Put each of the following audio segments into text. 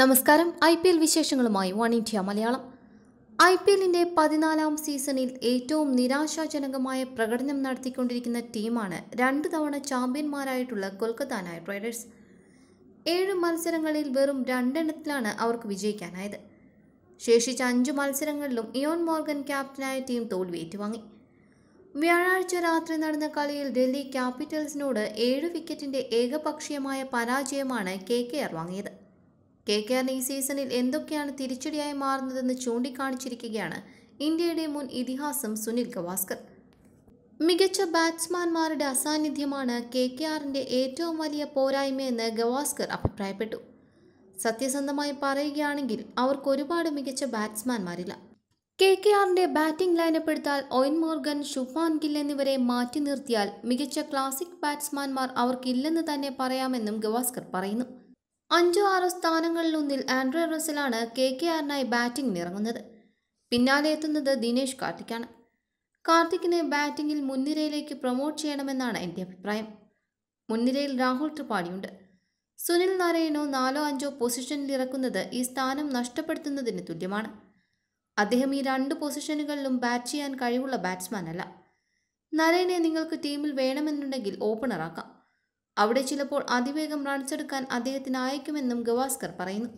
നമസ്കാരം I P L വിശേഷങ്ങളുമായി one India Malayalam I P എല്ലിൻ്റെ പതിനാലാം സീസണിൽ ഏറ്റവും നിരാശാജനകമായ പ്രകടനം നടത്തിക്കൊണ്ടിരിക്കുന്ന ടീമാണ് രണ്ട് തവണ ചാമ്പ്യന്മാരായിട്ടുള്ള കൊൽക്കത്ത നൈറ്റ് റൈഡേഴ്സ് ഏഴ് മത്സരങ്ങളിൽ വെറും രണ്ടെണ്ണത്തിലാണ് അവർക്ക് വിജയിക്കാനായത് ശേഷിച്ച അഞ്ച് മത്സരങ്ങളിലും ഇയോൺ മോർഗൻ ക്യാപ്റ്റനായ ടീം തോൽവി ഏറ്റുവാങ്ങി വ്യാഴാഴ്ച രാത്രി നടന്ന കളിയിൽ ഡൽഹി ക്യാപിറ്റൽസിനോട് ഏഴ് വിക്കറ്റിന്റെ ഏകപക്ഷീയമായ പരാജയമാണ് കെ കെ ആർ വാങ്ങിയത് കെ കെ ആറിന് ഈ സീസണിൽ എന്തൊക്കെയാണ് തിരിച്ചടിയായി മാറുന്നതെന്ന് ചൂണ്ടിക്കാണിച്ചിരിക്കുകയാണ് ഇന്ത്യയുടെ മുൻ ഇതിഹാസം സുനിൽ ഗവാസ്കർ മികച്ച ബാറ്റ്സ്മാൻമാരുടെ അസാന്നിധ്യമാണ് കെ കെ ആറിൻ്റെ ഏറ്റവും വലിയ പോരായ്മയെന്ന് ഗവാസ്കർ അഭിപ്രായപ്പെട്ടു സത്യസന്ധമായി പറയുകയാണെങ്കിൽ അവർക്ക് ഒരുപാട് മികച്ച ബാറ്റ്സ്മാൻമാരില്ല കെ കെ ആറിൻ്റെ ബാറ്റിംഗ് ലൈനപ്പ് എടുത്താൽ ഒയിൻ മോർഗൻ ഷുഫാൻ ഗിൽ എന്നിവരെ മാറ്റി നിർത്തിയാൽ മികച്ച ക്ലാസിക് ബാറ്റ്സ്മാൻമാർ അവർക്കില്ലെന്ന് തന്നെ പറയാമെന്നും ഗവാസ്കർ പറയുന്നു അഞ്ചോ ആറോ സ്ഥാനങ്ങളിലൊന്നിൽ ആൻഡ്രോ റസലാണ് കെ കെ ആറിനായി ഇറങ്ങുന്നത് പിന്നാലെ എത്തുന്നത് ദിനേഷ് കാർത്തിക്കാണ് കാർത്തിക്കിനെ ബാറ്റിംഗിൽ മുൻനിരയിലേക്ക് പ്രൊമോട്ട് ചെയ്യണമെന്നാണ് എൻ്റെ അഭിപ്രായം മുൻനിരയിൽ രാഹുൽ ത്രിപാഠിയുണ്ട് സുനിൽ നാരായണോ നാലോ അഞ്ചോ പൊസിഷനിൽ ഇറക്കുന്നത് ഈ സ്ഥാനം നഷ്ടപ്പെടുത്തുന്നതിന് തുല്യമാണ് അദ്ദേഹം ഈ രണ്ട് പൊസിഷനുകളിലും ബാറ്റ് ചെയ്യാൻ കഴിവുള്ള ബാറ്റ്സ്മാനല്ല നരയനെ നിങ്ങൾക്ക് ടീമിൽ വേണമെന്നുണ്ടെങ്കിൽ ഓപ്പണറാക്കാം അവിടെ ചിലപ്പോൾ അതിവേഗം എടുക്കാൻ അദ്ദേഹത്തിന് അയക്കുമെന്നും ഗവാസ്കർ പറയുന്നു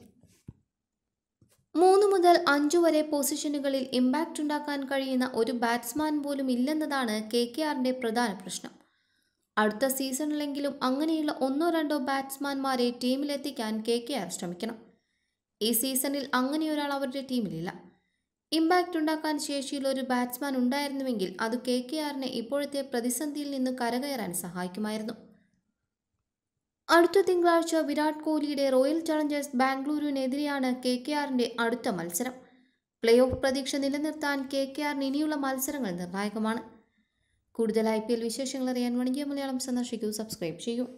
മൂന്ന് മുതൽ അഞ്ചു വരെ പൊസിഷനുകളിൽ ഇമ്പാക്റ്റ് ഉണ്ടാക്കാൻ കഴിയുന്ന ഒരു ബാറ്റ്സ്മാൻ പോലും ഇല്ലെന്നതാണ് കെ കെ ആറിൻ്റെ പ്രധാന പ്രശ്നം അടുത്ത സീസണിലെങ്കിലും അങ്ങനെയുള്ള ഒന്നോ രണ്ടോ ബാറ്റ്സ്മാൻമാരെ ടീമിലെത്തിക്കാൻ കെ കെ ആർ ശ്രമിക്കണം ഈ സീസണിൽ അങ്ങനെയൊരാൾ അവരുടെ ടീമിലില്ല ഇമ്പാക്റ്റ് ഉണ്ടാക്കാൻ ശേഷിയുള്ള ഒരു ബാറ്റ്സ്മാൻ ഉണ്ടായിരുന്നുവെങ്കിൽ അത് കെ കെ ആറിനെ ഇപ്പോഴത്തെ പ്രതിസന്ധിയിൽ നിന്ന് കരകയറാൻ സഹായിക്കുമായിരുന്നു അടുത്ത തിങ്കളാഴ്ച വിരാട് കോഹ്ലിയുടെ റോയൽ ചലഞ്ചേഴ്സ് ബാംഗ്ലൂരിനെതിരെയാണ് കെ കെ ആറിൻ്റെ അടുത്ത മത്സരം പ്ലേ ഓഫ് പ്രതീക്ഷ നിലനിർത്താൻ കെ കെ ആറിന് ഇനിയുള്ള മത്സരങ്ങൾ നിർണായകമാണ് കൂടുതൽ ഐ പി എൽ വിശേഷങ്ങൾ അറിയാൻ വണിജ്യ മലയാളം സന്ദർശിക്കൂ സബ്സ്ക്രൈബ് ചെയ്യൂ